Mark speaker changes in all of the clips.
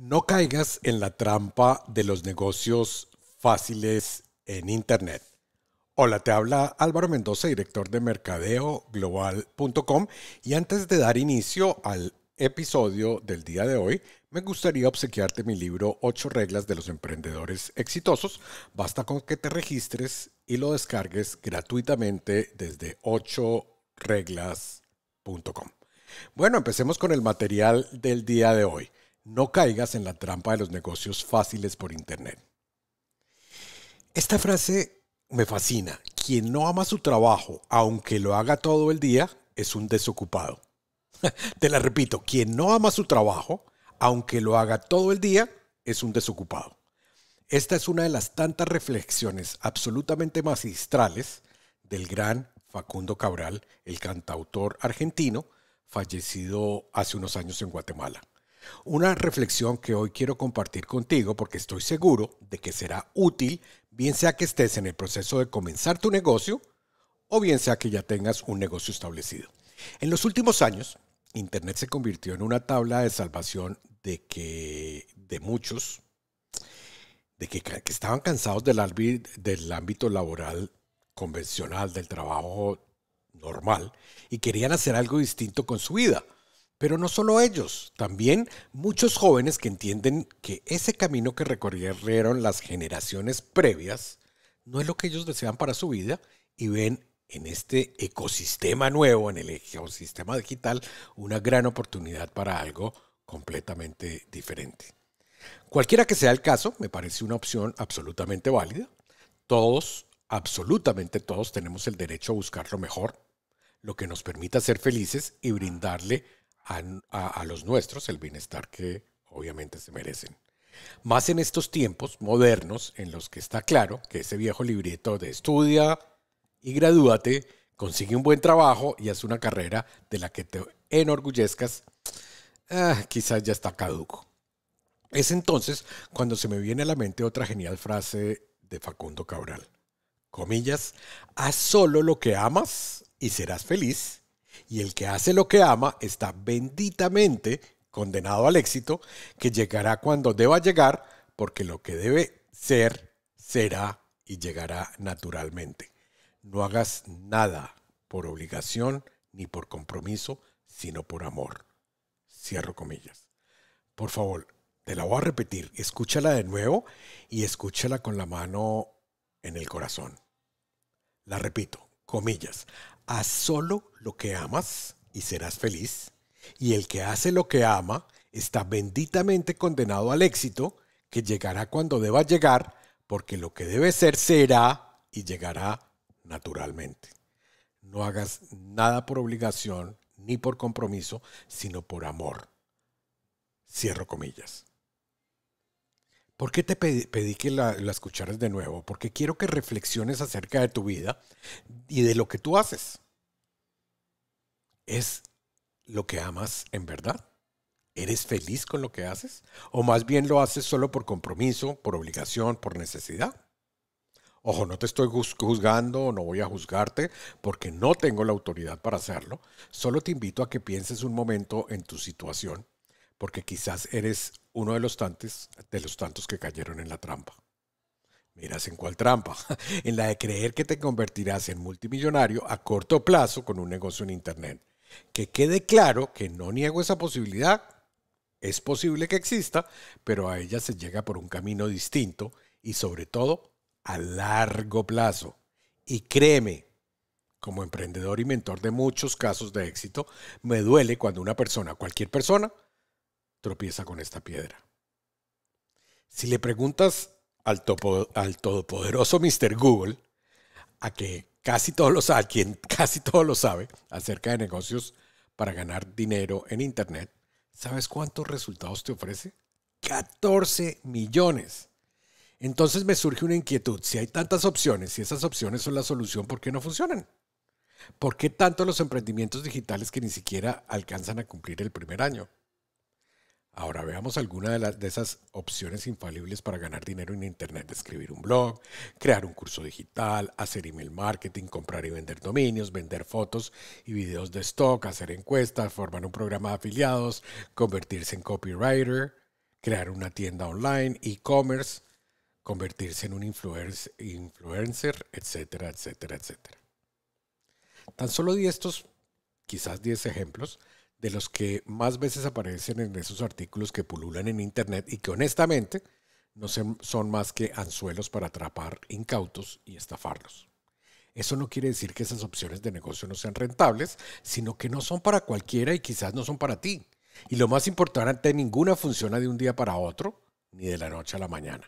Speaker 1: No caigas en la trampa de los negocios fáciles en Internet. Hola, te habla Álvaro Mendoza, director de mercadeoglobal.com y antes de dar inicio al episodio del día de hoy, me gustaría obsequiarte mi libro 8 reglas de los emprendedores exitosos. Basta con que te registres y lo descargues gratuitamente desde 8reglas.com. Bueno, empecemos con el material del día de hoy no caigas en la trampa de los negocios fáciles por Internet. Esta frase me fascina. Quien no ama su trabajo, aunque lo haga todo el día, es un desocupado. Te la repito, quien no ama su trabajo, aunque lo haga todo el día, es un desocupado. Esta es una de las tantas reflexiones absolutamente magistrales del gran Facundo Cabral, el cantautor argentino, fallecido hace unos años en Guatemala. Una reflexión que hoy quiero compartir contigo porque estoy seguro de que será útil, bien sea que estés en el proceso de comenzar tu negocio o bien sea que ya tengas un negocio establecido. En los últimos años, Internet se convirtió en una tabla de salvación de que de muchos, de que, estaban cansados del ámbito laboral convencional, del trabajo normal, y querían hacer algo distinto con su vida. Pero no solo ellos, también muchos jóvenes que entienden que ese camino que recorrieron las generaciones previas no es lo que ellos desean para su vida y ven en este ecosistema nuevo, en el ecosistema digital, una gran oportunidad para algo completamente diferente. Cualquiera que sea el caso, me parece una opción absolutamente válida. Todos, absolutamente todos, tenemos el derecho a buscar lo mejor, lo que nos permita ser felices y brindarle a, los nuestros el bienestar que obviamente se merecen. Más en estos tiempos modernos en los que está claro que ese viejo libreto de estudia y gradúate, consigue un buen trabajo y haz una carrera de la que te enorgullezcas, ah, quizás ya está caduco. Es entonces cuando se me viene a la mente otra genial frase de Facundo Cabral. Comillas, haz solo lo que amas y serás feliz y el que hace lo que ama está benditamente condenado al éxito, que llegará cuando deba llegar, porque lo que debe ser, será y llegará naturalmente. No hagas nada por obligación ni por compromiso, sino por amor. Cierro comillas. Por favor, te la voy a repetir. Escúchala de nuevo y escúchala con la mano en el corazón. La repito, comillas. Haz solo lo que amas y serás feliz. Y el que hace lo que ama está benditamente condenado al éxito, que llegará cuando deba llegar, porque lo que debe ser será y llegará naturalmente. No hagas nada por obligación ni por compromiso, sino por amor. Cierro comillas. ¿Por qué te pedí, que la, la, escucharas de nuevo? Porque quiero que reflexiones acerca de tu vida y de lo que tú haces. ¿Es lo que amas en verdad? ¿Eres feliz con lo que haces? ¿O más bien lo haces solo por compromiso, por obligación, por necesidad? Ojo, no te estoy juzgando, no voy a juzgarte porque no tengo la autoridad para hacerlo. Solo te invito a que pienses un momento en tu situación porque quizás eres uno de los tantos, de los tantos que cayeron en la trampa. Miras en cuál trampa, en la de creer que te convertirás en multimillonario a corto plazo con un negocio en Internet. Que quede claro que no niego esa posibilidad, es posible que exista, pero a ella se llega por un camino distinto y sobre todo a largo plazo. Y créeme, como emprendedor y mentor de muchos casos de éxito, me duele cuando una persona, cualquier persona, tropieza con esta piedra. Si le preguntas al, todopoderoso Mr. Google, a que casi todos quien casi todo lo sabe acerca de negocios para ganar dinero en Internet, ¿sabes cuántos resultados te ofrece? 14 millones. Entonces me surge una inquietud. Si hay tantas opciones y esas opciones son la solución, ¿por qué no funcionan? ¿Por qué tanto los emprendimientos digitales que ni siquiera alcanzan a cumplir el primer año? Ahora veamos alguna de, esas opciones infalibles para ganar dinero en Internet. Escribir un blog, crear un curso digital, hacer email marketing, comprar y vender dominios, vender fotos y videos de stock, hacer encuestas, formar un programa de afiliados, convertirse en copywriter, crear una tienda online, e-commerce, convertirse en un influencer, influencer, etcétera, etcétera, etcétera. Tan solo di estos, quizás 10 ejemplos, de los que más veces aparecen en esos artículos que pululan en Internet y que honestamente no son más que anzuelos para atrapar incautos y estafarlos. Eso no quiere decir que esas opciones de negocio no sean rentables, sino que no son para cualquiera y quizás no son para ti. Y lo más importante, ninguna funciona de un día para otro, ni de la noche a la mañana.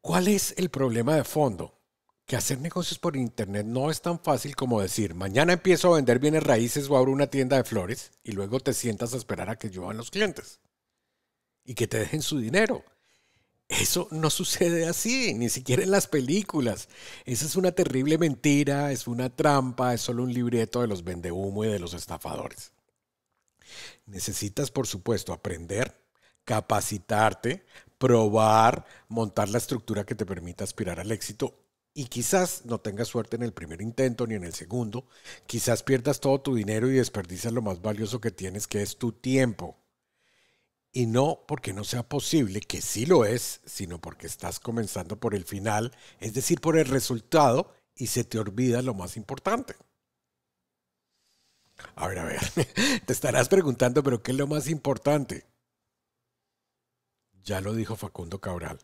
Speaker 1: ¿Cuál es el problema de fondo? que hacer negocios por internet no es tan fácil como decir, mañana empiezo a vender bienes raíces o abro una tienda de flores y luego te sientas a esperar a que lluevan los clientes y que te dejen su dinero. Eso no sucede así, ni siquiera en las películas. Esa es una terrible mentira, es una trampa, es solo un libreto de los vendehumo y de los estafadores. Necesitas, por supuesto, aprender, capacitarte, probar, montar la estructura que te permita aspirar al éxito y quizás no tengas suerte en el primer intento ni en el segundo, quizás pierdas todo tu dinero y desperdicias lo más valioso que tienes, que es tu tiempo. Y no porque no sea posible, que sí lo es, sino porque estás comenzando por el final, es decir, por el resultado, y se te olvida lo más importante. A ver, a ver, te estarás preguntando, pero ¿qué es lo más importante? Ya lo dijo Facundo Cabral,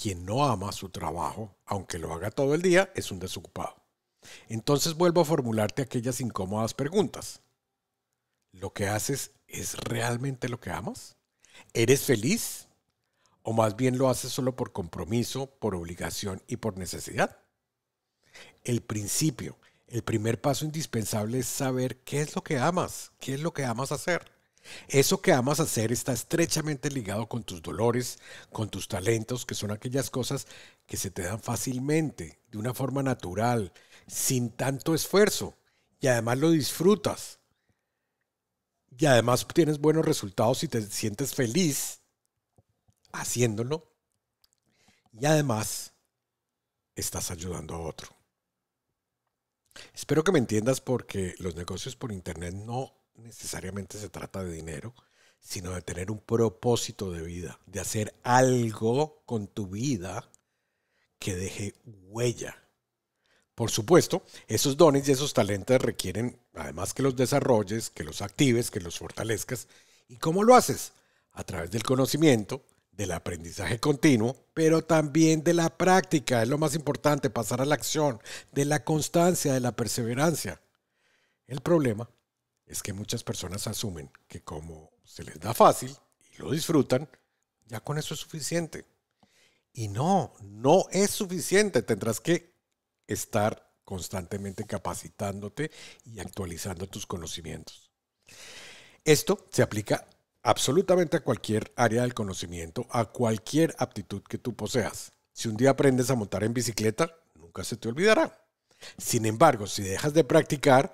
Speaker 1: quien no ama su trabajo, aunque lo haga todo el día, es un desocupado. Entonces vuelvo a formularte aquellas incómodas preguntas. ¿Lo que haces es realmente lo que amas? ¿Eres feliz? ¿O más bien lo haces solo por compromiso, por obligación y por necesidad? El principio, el primer paso indispensable es saber qué es lo que amas, qué es lo que amas hacer. Eso que amas hacer está estrechamente ligado con tus dolores, con tus talentos, que son aquellas cosas que se te dan fácilmente, de una forma natural, sin tanto esfuerzo, y además lo disfrutas. Y además obtienes buenos resultados y te sientes feliz haciéndolo. Y además estás ayudando a otro. Espero que me entiendas porque los negocios por Internet no necesariamente se trata de dinero, sino de tener un propósito de vida, de hacer algo con tu vida que deje huella. Por supuesto, esos dones y esos talentos requieren, además que los desarrolles, que los actives, que los fortalezcas. ¿Y cómo lo haces? A través del conocimiento, del aprendizaje continuo, pero también de la práctica. Es lo más importante, pasar a la acción, de la constancia, de la perseverancia. El problema es que muchas personas asumen que como se les da fácil y lo disfrutan, ya con eso es suficiente. Y no, no es suficiente. Tendrás que estar constantemente capacitándote y actualizando tus conocimientos. Esto se aplica absolutamente a cualquier área del conocimiento, a cualquier aptitud que tú poseas. Si un día aprendes a montar en bicicleta, nunca se te olvidará. Sin embargo, si dejas de practicar,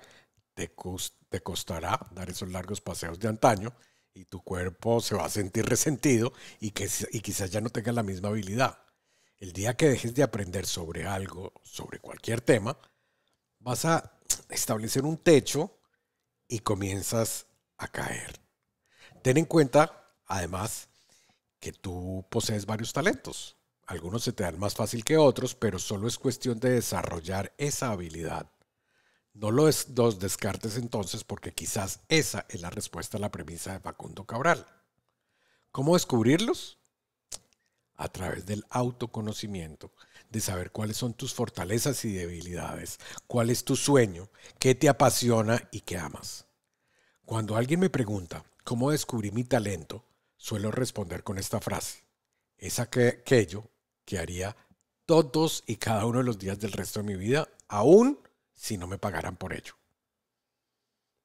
Speaker 1: te, te costará dar esos largos paseos de antaño y tu cuerpo se va a sentir resentido y, que, quizás ya no tenga la misma habilidad. El día que dejes de aprender sobre algo, sobre cualquier tema, vas a establecer un techo y comienzas a caer. Ten en cuenta, además, que tú posees varios talentos. Algunos se te dan más fácil que otros, pero solo es cuestión de desarrollar esa habilidad no los, descartes entonces porque quizás esa es la respuesta a la premisa de Facundo Cabral. ¿Cómo descubrirlos? A través del autoconocimiento, de saber cuáles son tus fortalezas y debilidades, cuál es tu sueño, qué te apasiona y qué amas. Cuando alguien me pregunta, ¿cómo descubrí mi talento? Suelo responder con esta frase. Es aquello que haría todos y cada uno de los días del resto de mi vida, aún si no me pagaran por ello.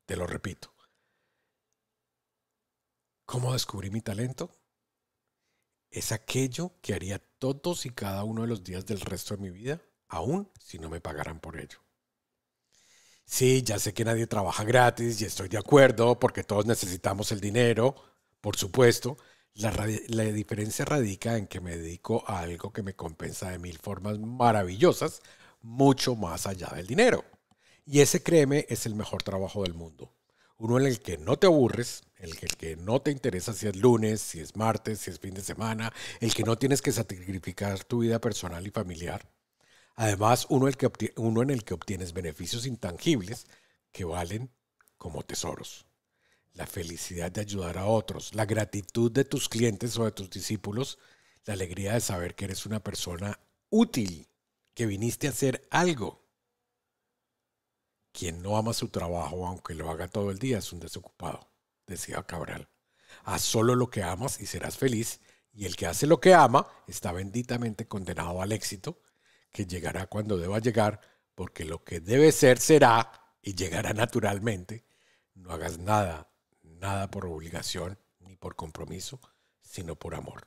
Speaker 1: Te lo repito. ¿Cómo descubrí mi talento? Es aquello que haría todos y cada uno de los días del resto de mi vida, aún si no me pagaran por ello. Sí, ya sé que nadie trabaja gratis y estoy de acuerdo porque todos necesitamos el dinero, por supuesto. La, diferencia radica en que me dedico a algo que me compensa de mil formas maravillosas mucho más allá del dinero. Y ese, créeme, es el mejor trabajo del mundo. Uno en el que no te aburres, el que, el que no te interesa si es lunes, si es martes, si es fin de semana, el que no tienes que sacrificar tu vida personal y familiar. Además, uno, el que uno en el que obtienes beneficios intangibles que valen como tesoros. La felicidad de ayudar a otros, la gratitud de tus clientes o de tus discípulos, la alegría de saber que eres una persona útil que viniste a hacer algo. Quien no ama su trabajo, aunque lo haga todo el día, es un desocupado, decía Cabral. Haz solo lo que amas y serás feliz, y el que hace lo que ama está benditamente condenado al éxito, que llegará cuando deba llegar, porque lo que debe ser será y llegará naturalmente. No hagas nada, nada por obligación ni por compromiso, sino por amor.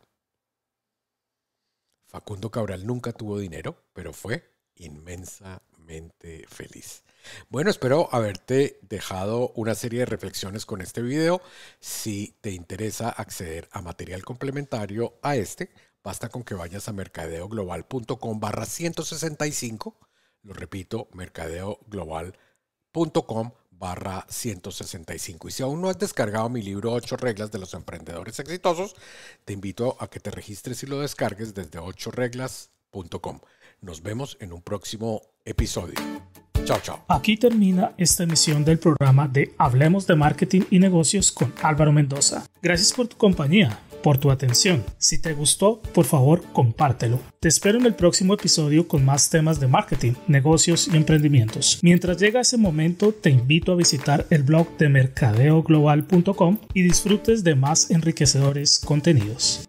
Speaker 1: Facundo Cabral nunca tuvo dinero, pero fue inmensamente feliz. Bueno, espero haberte dejado una serie de reflexiones con este video. Si te interesa acceder a material complementario a este, basta con que vayas a mercadeoglobal.com barra 165. Lo repito, mercadeoglobal.com barra 165. Y si aún no has descargado mi libro 8 reglas de los emprendedores exitosos, te invito a que te registres y lo descargues desde 8reglas.com. Nos vemos en un próximo episodio. Chao, chao. Aquí termina esta emisión del programa de Hablemos de Marketing y Negocios con Álvaro Mendoza. Gracias por tu compañía por tu atención. Si te gustó, por favor, compártelo. Te espero en el próximo episodio con más temas de marketing, negocios y emprendimientos. Mientras llega ese momento, te invito a visitar el blog de mercadeoglobal.com y disfrutes de más enriquecedores contenidos.